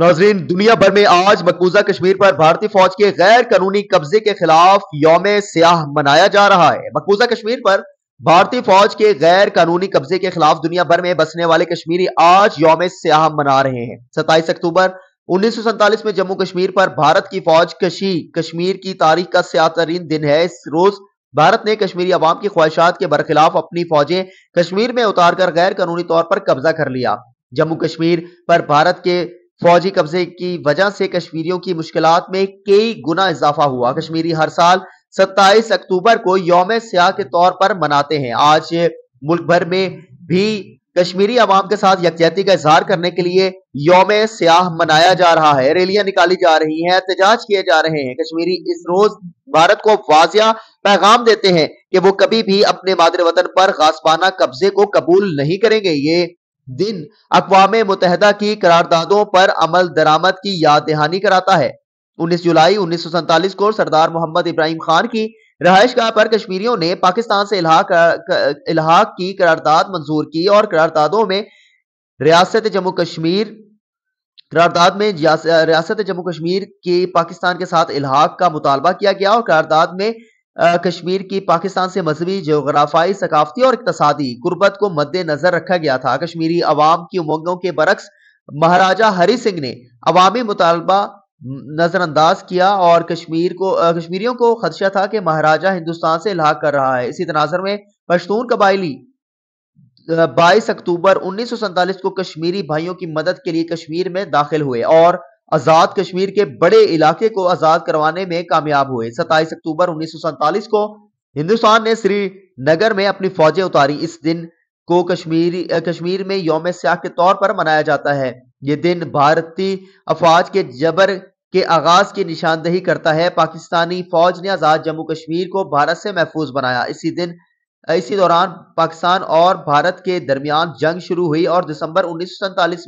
नाजरीन दुनिया भर में आज मकबूजा कश्मीर पर भारतीय फौज के गैर कानूनी कब्जे के खिलाफ योम सियाह मनाया जा रहा है मकबूजा कश्मीर पर भारतीय फौज के गैर कानूनी कब्जे के खिलाफ दुनिया भर में बसने वाले कश्मीरी आज योम सियाह मना रहे हैं सत्ताईस अक्टूबर उन्नीस में जम्मू कश्मीर पर भारत की फौज कशी कश्मीर की तारीख का सियाह तरीन दिन है इस रोज भारत ने कश्मीरी आवाम की ख्वाहिशात के बरखिलाफ अपनी फौजें कश्मीर में उतारकर गैर कानूनी तौर पर कब्जा कर लिया जम्मू कश्मीर पर भारत के फौजी कब्जे की वजह से कश्मीरियों की मुश्किल में कई गुना इजाफा हुआ कश्मीरी हर साल 27 अक्टूबर को योम सिया के तौर पर मनाते हैं आज मुल्क भर में भी कश्मीरी आवाम के साथ यकजहती का इजहार करने के लिए योम सियाह मनाया जा रहा है रैलियां निकाली जा रही हैं एहतजाज किए जा रहे हैं कश्मीरी इस रोज भारत को वाजिया पैगाम देते हैं कि वो कभी भी अपने मादरे वतन पर खासपाना कब्जे को कबूल नहीं करेंगे ये दिन अकवाम मुतहदा की करारदादों पर अमल दरामद की याद दहानी कराता है 19 जुलाई उन्नीस को सरदार मोहम्मद इब्राहिम खान की रहायश गाह पर कश्मीरियों ने पाकिस्तान से इलाहा की करारदाद मंजूर की और करारदादों में रियासत जम्मू कश्मीर करारदाद में रियासत जम्मू कश्मीर के पाकिस्तान के साथ इलाहाक का मुतालबा किया गया और करारदाद में कश्मीर की पाकिस्तान से मजहबी जोग्राफाई सकाफती और इकतसादी गुर्बत को मद्देनजर रखा गया था कश्मीरी अवाम की उमंगों के बरक्स महाराजा हरी सिंह ने अवामी मुतालबा नजरअंदाज किया और कश्मीर को कश्मीरियों को खदशा था कि महाराजा हिंदुस्तान से लाक कर रहा है इसी तनाजर में पश्तून कबायली बाईस अक्टूबर उन्नीस को कश्मीरी भाइयों की मदद के लिए कश्मीर में दाखिल हुए और आजाद कश्मीर के बड़े इलाके को आजाद करवाने में कामयाब हुए 27 अक्टूबर उन्नीस को हिंदुस्तान ने श्रीनगर में अपनी फौजें उतारी इस दिन को कश्मीर कश्मीर में योम सयाह के तौर पर मनाया जाता है ये दिन भारतीय अफवाज के जबर के आगाज की निशानदेही करता है पाकिस्तानी फौज ने आजाद जम्मू कश्मीर को भारत से महफूज बनाया इसी दिन इसी दौरान पाकिस्तान और भारत के दरमियान जंग शुरू हुई और दिसंबर उन्नीस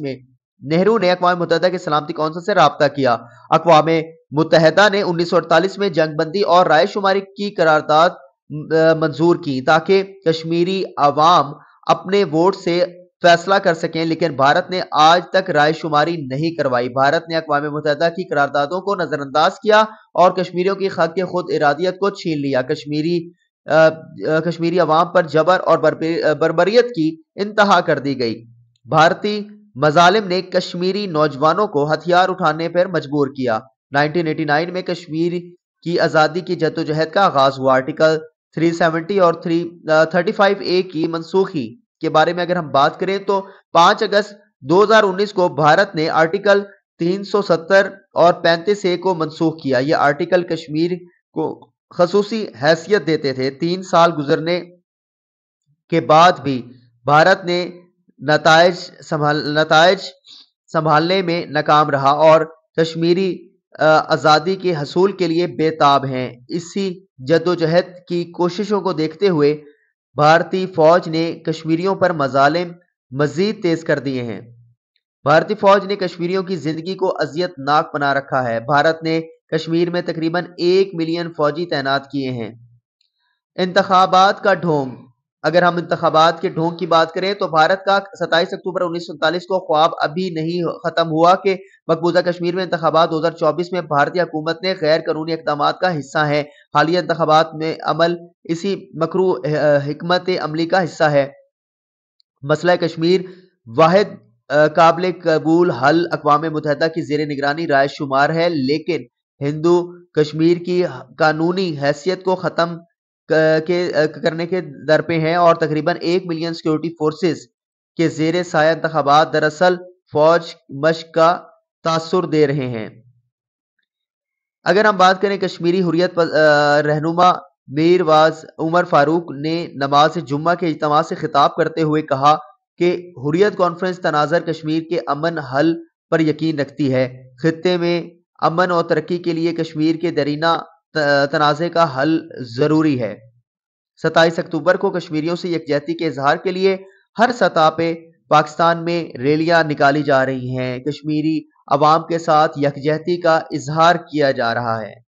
में नेहरू ने अकवा मुतहदा की सलामती कौंसिल से रबता किया अकवा मुतहदा ने उन्नीस में जंगबंदी और राय शुमारी की करारदाद मंजूर की ताकि कश्मीरी आवाम अपने वोट से फैसला कर सकें लेकिन भारत ने आज तक राय शुमारी नहीं करवाई भारत ने अकवा मुतहदा की करारदादों को नजरअंदाज किया और कश्मीरियों की हक के खुद इरादियत को छीन लिया कश्मीरी आ, कश्मीरी आवाम पर जबर और बरबरीत की इंतहा कर दी गई भारतीय मजालिम ने कश्मीरी नौजवानों को हथियार उठाने पर मजबूर किया 1989 में कश्मीर की आज़ादी की जदोजहद का आगाज हुआ आर्टिकल 370 और 335 ए की मनसूखी के बारे में अगर हम बात करें तो 5 अगस्त 2019 को भारत ने आर्टिकल 370 और 35 ए को मनसूख किया ये आर्टिकल कश्मीर को खसूसी हैसियत देते थे तीन साल गुजरने के बाद भी भारत ने नतज संभाल नतज संभालने में नाकाम रहा और कश्मीरी आज़ादी के हसूल के लिए बेताब हैं इसी जदोजहद की कोशिशों को देखते हुए भारतीय फौज ने कश्मीरियों पर मजालिम मजीद तेज कर दिए हैं भारतीय फौज ने कश्मीरियों की जिंदगी को अजियतनाक बना रखा है भारत ने कश्मीर में तकरीबन एक मिलियन फौजी तैनात किए हैं इंतबात का ढोंग अगर हम इंतबात के ढोंग की बात करें तो भारत का सत्ताईस अक्टूबर उन्नीस को ख्वाब अभी नहीं खत्म हुआ कि मकबूजा कश्मीर में इंतबात दो हज़ार चौबीस में भारतीय हुकूमत ने गैर कानूनी इकदाम का हिस्सा है हालिया इंतबात में अमल इसी मकरू हमत अमली का हिस्सा है मसला कश्मीर वाद काबिल कबूल हल अकवा मुतहदा की जेर निगरानी राय शुमार है लेकिन हिंदू कश्मीर की कानूनी हैसियत को ख़त्म के करने के दर पे हैं और तकरीबन एक मिलियन सिक्योरिटी फोर्सेस के जेर साय इंतबात दरअसल फौज मश्क का तासर दे रहे हैं अगर हम बात करें कश्मीरी हुरियत रहनुमा मीरवाज उमर फारूक ने नमाज जुम्मा के इजमा से खिताब करते हुए कहा कि हुरियत कॉन्फ्रेंस तनाजर कश्मीर के अमन हल पर यकीन रखती है खत्े में अमन और तरक्की के लिए कश्मीर के दरीना तनाज़े का हल ज़रूरी है सत्ताईस अक्टूबर को कश्मीरियों से यकजहती के इजहार के लिए हर सतह पे पाकिस्तान में रैलियां निकाली जा रही हैं कश्मीरी आवाम के साथ यकजहती का इजहार किया जा रहा है